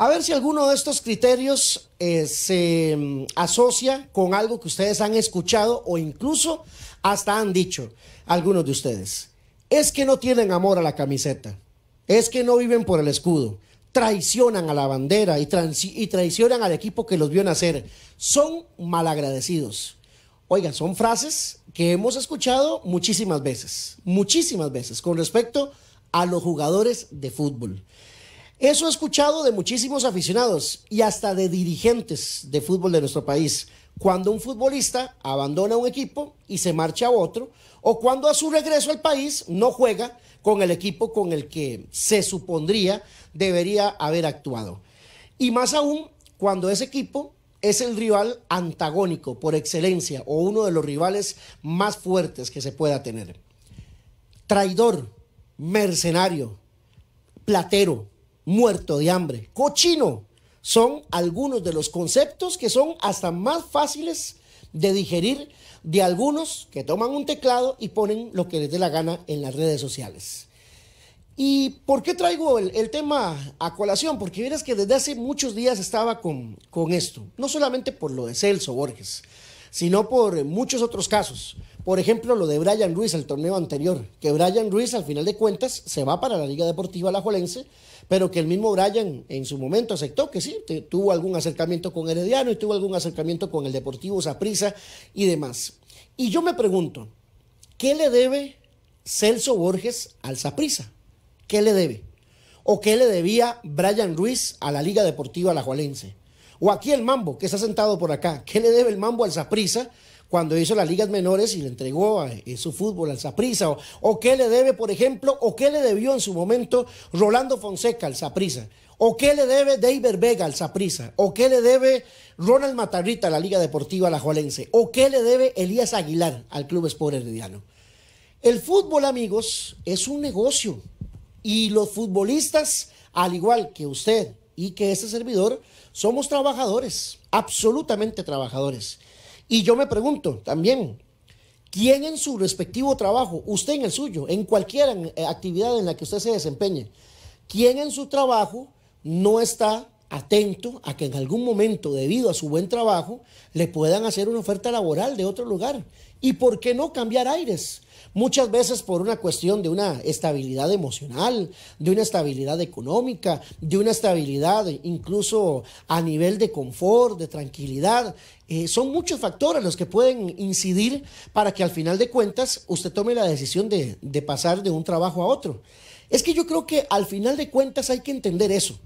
A ver si alguno de estos criterios eh, se mm, asocia con algo que ustedes han escuchado o incluso hasta han dicho algunos de ustedes. Es que no tienen amor a la camiseta, es que no viven por el escudo, traicionan a la bandera y, y traicionan al equipo que los vio nacer. Son malagradecidos. Oigan, son frases que hemos escuchado muchísimas veces, muchísimas veces con respecto a los jugadores de fútbol. Eso he escuchado de muchísimos aficionados y hasta de dirigentes de fútbol de nuestro país. Cuando un futbolista abandona un equipo y se marcha a otro, o cuando a su regreso al país no juega con el equipo con el que se supondría debería haber actuado. Y más aún cuando ese equipo es el rival antagónico por excelencia o uno de los rivales más fuertes que se pueda tener. Traidor, mercenario, platero, muerto de hambre. Cochino son algunos de los conceptos que son hasta más fáciles de digerir de algunos que toman un teclado y ponen lo que les dé la gana en las redes sociales. ¿Y por qué traigo el, tema a colación? Porque miras que desde hace muchos días estaba con, con esto, no solamente por lo de Celso Borges, sino por muchos otros casos. Por ejemplo, lo de Brian Ruiz, el torneo anterior, que Brian Ruiz al final de cuentas se va para la Liga Deportiva Alajuelense, pero que el mismo Brian en su momento aceptó que sí, tuvo algún acercamiento con Herediano y tuvo algún acercamiento con el Deportivo Saprisa y demás. Y yo me pregunto, ¿qué le debe Celso Borges al Saprisa? ¿Qué le debe? ¿O qué le debía Brian Ruiz a la Liga Deportiva Alajuelense? O aquí el Mambo, que está sentado por acá. ¿Qué le debe el Mambo al Zaprisa cuando hizo las ligas menores y le entregó a, eh, su fútbol al Zaprisa? O, qué le debe, por ejemplo, o qué le debió en su momento Rolando Fonseca al Zaprisa? ¿O qué le debe David Vega al Zaprisa? ¿O qué le debe Ronald Matarrita a la Liga Deportiva Alajuelense? ¿O qué le debe Elías Aguilar al Club Sport Herediano? El fútbol, amigos, es un negocio. Y los futbolistas, al igual que usted y que ese servidor, somos trabajadores, absolutamente trabajadores. Y yo me pregunto también, ¿quién en su respectivo trabajo, usted en el suyo, en cualquier eh, actividad en la que usted se desempeñe, quién en su trabajo no está atento a que en algún momento, debido a su buen trabajo, le puedan hacer una oferta laboral de otro lugar. ¿Y por qué no cambiar aires? Muchas veces por una cuestión de una estabilidad emocional, de una estabilidad económica, de una estabilidad incluso a nivel de confort, de tranquilidad. Eh, son muchos factores los que pueden incidir para que al final de cuentas usted tome la decisión de pasar de un trabajo a otro. Es que yo creo que al final de cuentas hay que entender eso.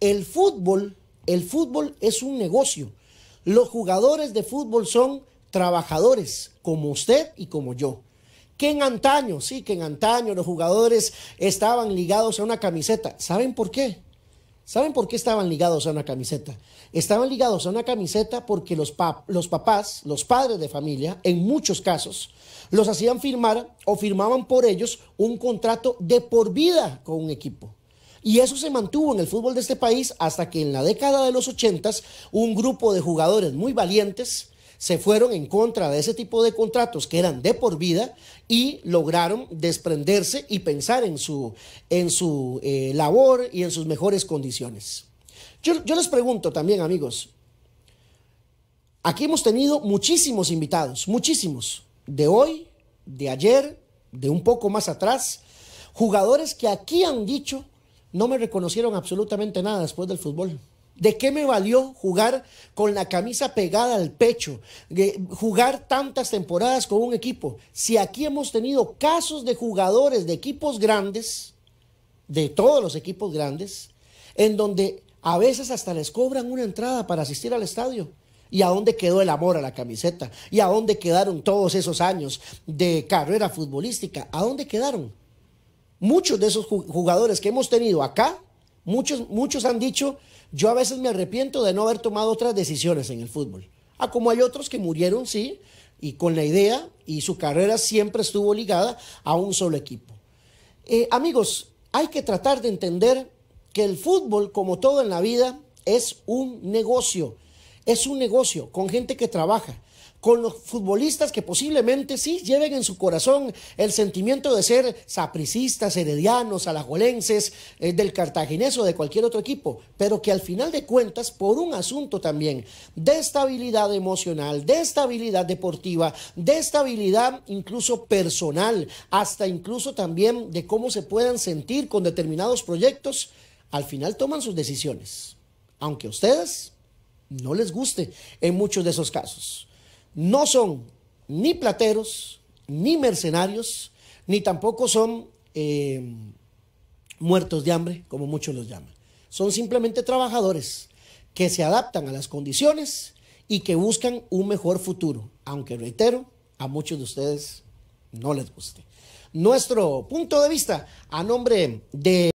El fútbol, el fútbol es un negocio. Los jugadores de fútbol son trabajadores, como usted y como yo. Que en antaño, sí, que en antaño los jugadores estaban ligados a una camiseta. ¿Saben por qué? ¿Saben por qué estaban ligados a una camiseta? Estaban ligados a una camiseta porque los, los papás, los padres de familia, en muchos casos, los hacían firmar o firmaban por ellos un contrato de por vida con un equipo. Y eso se mantuvo en el fútbol de este país hasta que en la década de los 80 un grupo de jugadores muy valientes se fueron en contra de ese tipo de contratos que eran de por vida y lograron desprenderse y pensar en su, en su eh, labor y en sus mejores condiciones. yo les pregunto también, amigos, aquí hemos tenido muchísimos invitados, muchísimos, de hoy, de ayer, de un poco más atrás, jugadores que aquí han dicho no me reconocieron absolutamente nada después del fútbol. ¿De qué me valió jugar con la camisa pegada al pecho? jugar tantas temporadas con un equipo. Si aquí hemos tenido casos de jugadores de equipos grandes, de todos los equipos grandes, en donde a veces hasta les cobran una entrada para asistir al estadio. ¿Y a dónde quedó el amor a la camiseta? ¿Y a dónde quedaron todos esos años de carrera futbolística? ¿A dónde quedaron? muchos de esos jugadores que hemos tenido acá, muchos, muchos han dicho, yo a veces me arrepiento de no haber tomado otras decisiones en el fútbol. Ah, como hay otros que murieron, sí, y con la idea, y su carrera siempre estuvo ligada a un solo equipo. Eh, amigos, hay que tratar de entender que el fútbol, como todo en la vida, es un negocio es un negocio con gente que trabaja, con los futbolistas que posiblemente sí lleven en su corazón el sentimiento de ser sapricistas, heredianos, alajuelenses, eh, del cartaginés o de cualquier otro equipo, pero que al final de cuentas, por un asunto también de estabilidad emocional, de estabilidad deportiva, de estabilidad incluso personal, hasta incluso también de cómo se puedan sentir con determinados proyectos, al final toman sus decisiones. Aunque ustedes no les guste en muchos de esos casos. No son ni plateros, ni mercenarios, ni tampoco son eh, muertos de hambre, como muchos los llaman. Son simplemente trabajadores que se adaptan a las condiciones y que buscan un mejor futuro, aunque reitero, a muchos de ustedes no les guste. Nuestro punto de vista a nombre de...